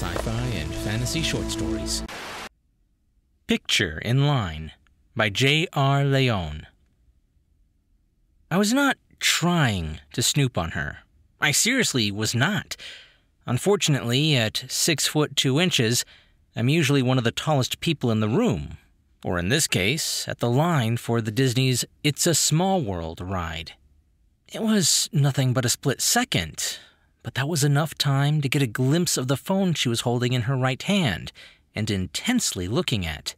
sci fi and fantasy short stories. Picture in Line by J.R. Leon. I was not trying to snoop on her. I seriously was not. Unfortunately, at six foot two inches, I'm usually one of the tallest people in the room, or in this case, at the line for the Disney's It's a Small World ride. It was nothing but a split second but that was enough time to get a glimpse of the phone she was holding in her right hand and intensely looking at.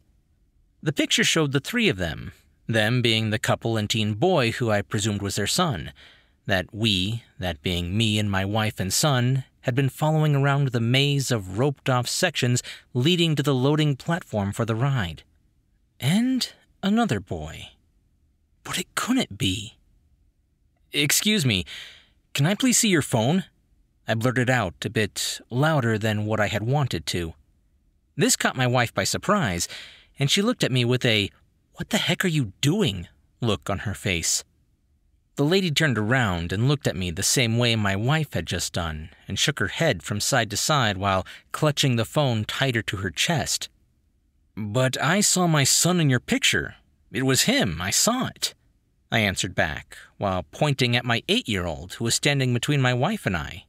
The picture showed the three of them, them being the couple and teen boy who I presumed was their son, that we, that being me and my wife and son, had been following around the maze of roped off sections leading to the loading platform for the ride. And another boy. But it couldn't be. Excuse me, can I please see your phone? I blurted out a bit louder than what I had wanted to. This caught my wife by surprise, and she looked at me with a, What the heck are you doing? look on her face. The lady turned around and looked at me the same way my wife had just done, and shook her head from side to side while clutching the phone tighter to her chest. But I saw my son in your picture. It was him, I saw it. I answered back, while pointing at my eight year old who was standing between my wife and I.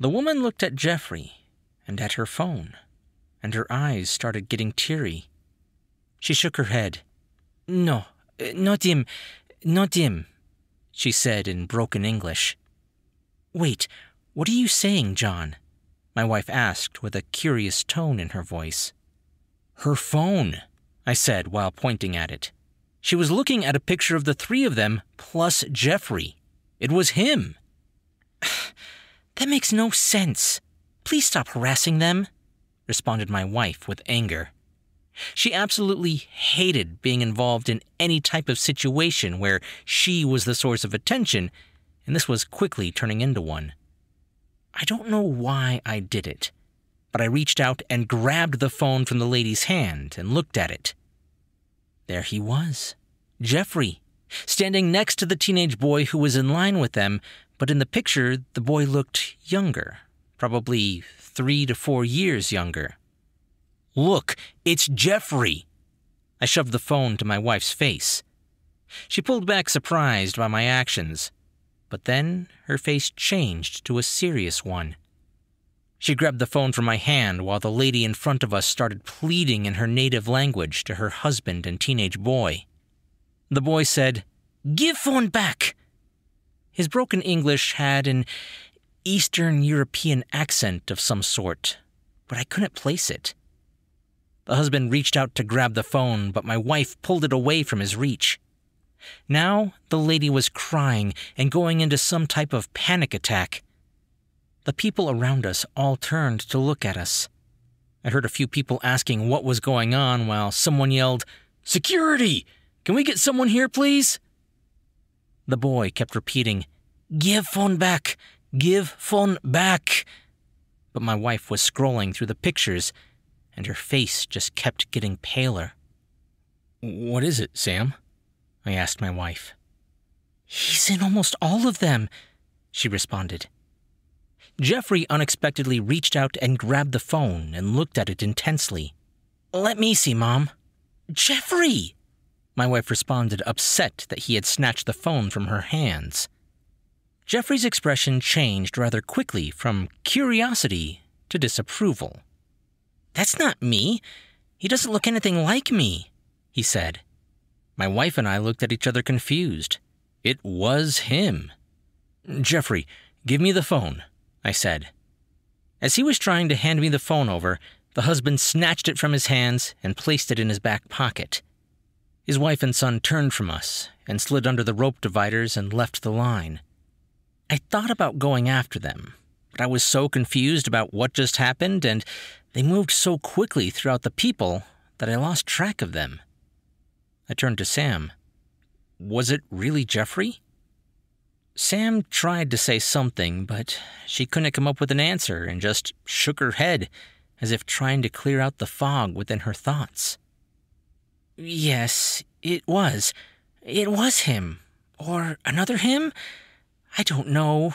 The woman looked at Jeffrey and at her phone, and her eyes started getting teary. She shook her head. No, eh, not him, not him, she said in broken English. Wait, what are you saying, John? My wife asked with a curious tone in her voice. Her phone, I said while pointing at it. She was looking at a picture of the three of them plus Jeffrey. It was him. That makes no sense. Please stop harassing them, responded my wife with anger. She absolutely hated being involved in any type of situation where she was the source of attention, and this was quickly turning into one. I don't know why I did it, but I reached out and grabbed the phone from the lady's hand and looked at it. There he was, Jeffrey, standing next to the teenage boy who was in line with them, but in the picture, the boy looked younger, probably three to four years younger. Look, it's Jeffrey! I shoved the phone to my wife's face. She pulled back, surprised by my actions, but then her face changed to a serious one. She grabbed the phone from my hand while the lady in front of us started pleading in her native language to her husband and teenage boy. The boy said, Give phone back! His broken English had an Eastern European accent of some sort, but I couldn't place it. The husband reached out to grab the phone, but my wife pulled it away from his reach. Now the lady was crying and going into some type of panic attack. The people around us all turned to look at us. I heard a few people asking what was going on while someone yelled, Security! Can we get someone here, please? The boy kept repeating, Give phone back! Give phone back! But my wife was scrolling through the pictures, and her face just kept getting paler. What is it, Sam? I asked my wife. He's in almost all of them, she responded. Jeffrey unexpectedly reached out and grabbed the phone and looked at it intensely. Let me see, Mom. Jeffrey! my wife responded, upset that he had snatched the phone from her hands. Jeffrey's expression changed rather quickly from curiosity to disapproval. That's not me. He doesn't look anything like me, he said. My wife and I looked at each other confused. It was him. Jeffrey, give me the phone, I said. As he was trying to hand me the phone over, the husband snatched it from his hands and placed it in his back pocket. His wife and son turned from us and slid under the rope dividers and left the line. I thought about going after them, but I was so confused about what just happened and they moved so quickly throughout the people that I lost track of them. I turned to Sam. Was it really Jeffrey? Sam tried to say something, but she couldn't come up with an answer and just shook her head as if trying to clear out the fog within her thoughts. Yes, it was. It was him. Or another him? I don't know.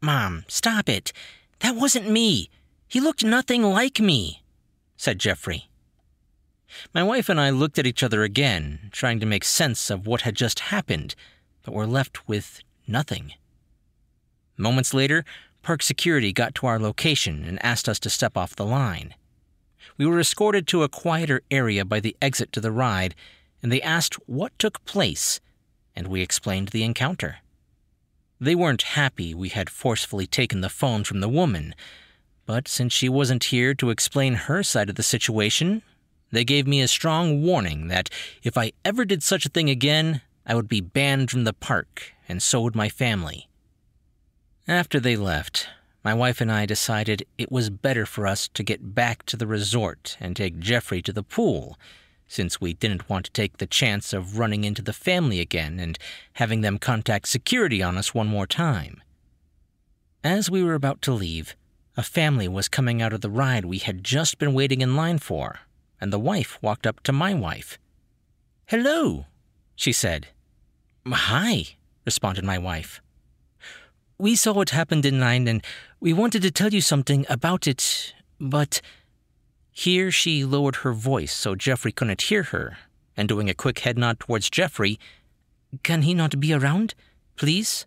Mom, stop it. That wasn't me. He looked nothing like me, said Jeffrey. My wife and I looked at each other again, trying to make sense of what had just happened, but were left with nothing. Moments later, park security got to our location and asked us to step off the line. We were escorted to a quieter area by the exit to the ride, and they asked what took place, and we explained the encounter. They weren't happy we had forcefully taken the phone from the woman, but since she wasn't here to explain her side of the situation, they gave me a strong warning that if I ever did such a thing again, I would be banned from the park, and so would my family. After they left, my wife and I decided it was better for us to get back to the resort and take Jeffrey to the pool, since we didn't want to take the chance of running into the family again and having them contact security on us one more time. As we were about to leave, a family was coming out of the ride we had just been waiting in line for, and the wife walked up to my wife. Hello, she said. Hi, responded my wife. We saw what happened in line and we wanted to tell you something about it, but. Here she lowered her voice so Geoffrey couldn't hear her, and doing a quick head nod towards Geoffrey, Can he not be around, please?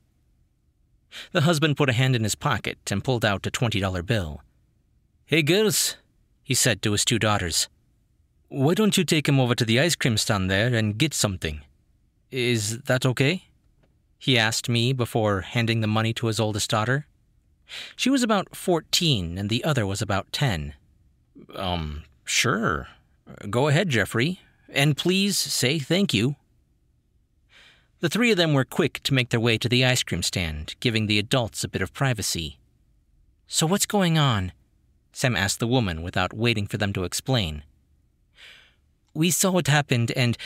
The husband put a hand in his pocket and pulled out a $20 bill. Hey, girls, he said to his two daughters. Why don't you take him over to the ice cream stand there and get something? Is that okay? he asked me before handing the money to his oldest daughter. She was about 14 and the other was about 10. Um, sure. Go ahead, Jeffrey, and please say thank you. The three of them were quick to make their way to the ice cream stand, giving the adults a bit of privacy. So, what's going on? Sam asked the woman without waiting for them to explain. We saw what happened, and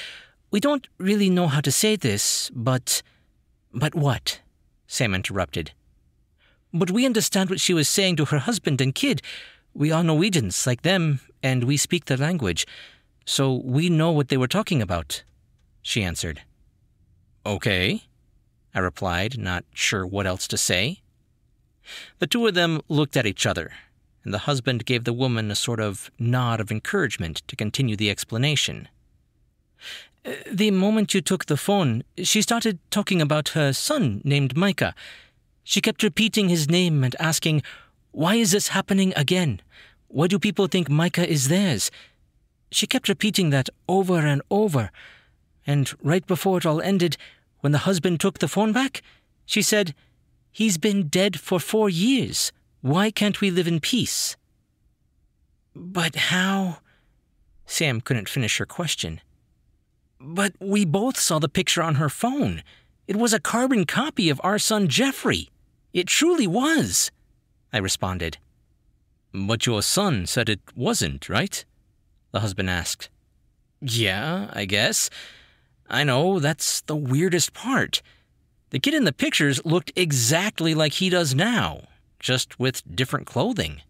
we don't really know how to say this, but but what? Sam interrupted. But we understand what she was saying to her husband and kid. We are Norwegians, like them, and we speak their language, so we know what they were talking about, she answered. Okay, I replied, not sure what else to say. The two of them looked at each other, and the husband gave the woman a sort of nod of encouragement to continue the explanation. The moment you took the phone, she started talking about her son named Micah. She kept repeating his name and asking, Why is this happening again? Why do people think Micah is theirs? She kept repeating that over and over. And right before it all ended, when the husband took the phone back, she said, He's been dead for four years. Why can't we live in peace? But how? Sam couldn't finish her question. But we both saw the picture on her phone. It was a carbon copy of our son Jeffrey. It truly was, I responded. But your son said it wasn't, right? The husband asked. Yeah, I guess. I know, that's the weirdest part. The kid in the pictures looked exactly like he does now, just with different clothing,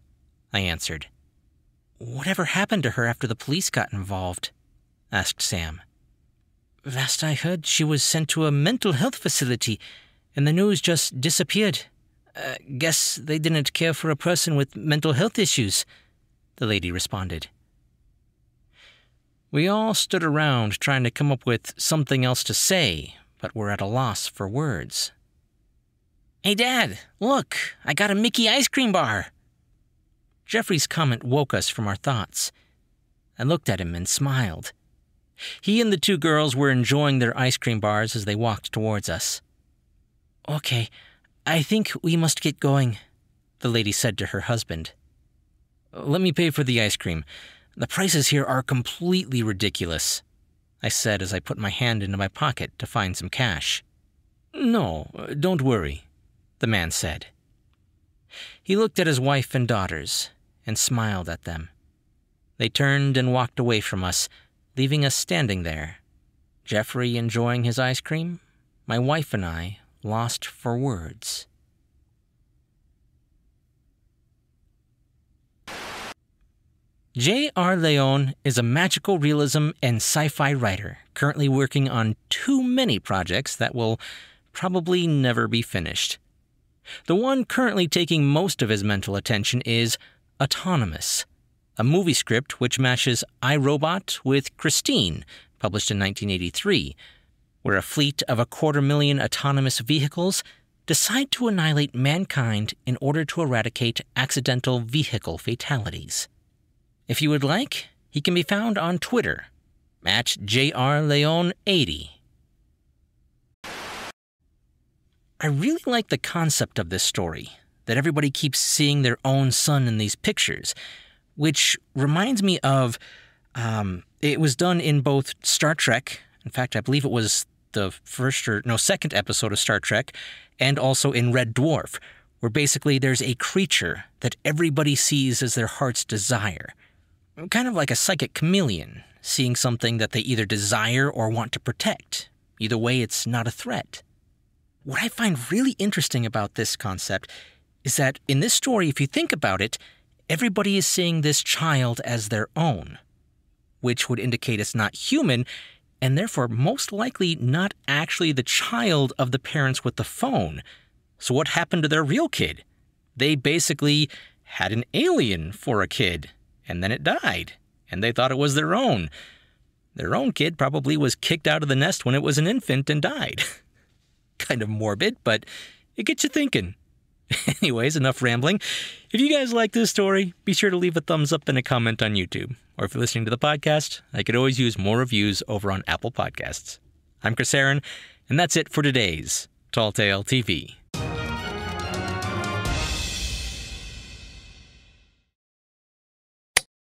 I answered. Whatever happened to her after the police got involved? asked Sam. Last I heard, she was sent to a mental health facility, and the news just disappeared. Uh, guess they didn't care for a person with mental health issues, the lady responded. We all stood around trying to come up with something else to say, but were at a loss for words. Hey, Dad, look, I got a Mickey ice cream bar. Jeffrey's comment woke us from our thoughts. I looked at him and smiled. He and the two girls were enjoying their ice cream bars as they walked towards us. Okay, I think we must get going, the lady said to her husband. Let me pay for the ice cream. The prices here are completely ridiculous, I said as I put my hand into my pocket to find some cash. No, don't worry, the man said. He looked at his wife and daughters and smiled at them. They turned and walked away from us, leaving us standing there. Jeffrey enjoying his ice cream, my wife and I lost for words. J.R. Leon is a magical realism and sci fi writer currently working on too many projects that will probably never be finished. The one currently taking most of his mental attention is Autonomous, a movie script which matches iRobot with Christine, published in 1983, where a fleet of a quarter million autonomous vehicles decide to annihilate mankind in order to eradicate accidental vehicle fatalities. If you would like, he can be found on Twitter at JRLeon80. I really like the concept of this story that everybody keeps seeing their own son in these pictures, which reminds me of um, it was done in both Star Trek. In fact, I believe it was the first or no second episode of Star Trek, and also in Red Dwarf, where basically there's a creature that everybody sees as their heart's desire, kind of like a psychic chameleon, seeing something that they either desire or want to protect. Either way, it's not a threat. What I find really interesting about this concept is that in this story, if you think about it, everybody is seeing this child as their own, which would indicate it's not human and therefore most likely not actually the child of the parents with the phone. So, what happened to their real kid? They basically had an alien for a kid, and then it died, and they thought it was their own. Their own kid probably was kicked out of the nest when it was an infant and died. kind of morbid, but it gets you thinking. Anyways, enough rambling. If you guys like this story, be sure to leave a thumbs up and a comment on YouTube. Or if you're listening to the podcast, I could always use more reviews over on Apple Podcasts. I'm Chris Aaron, and that's it for today's Tall Tale TV.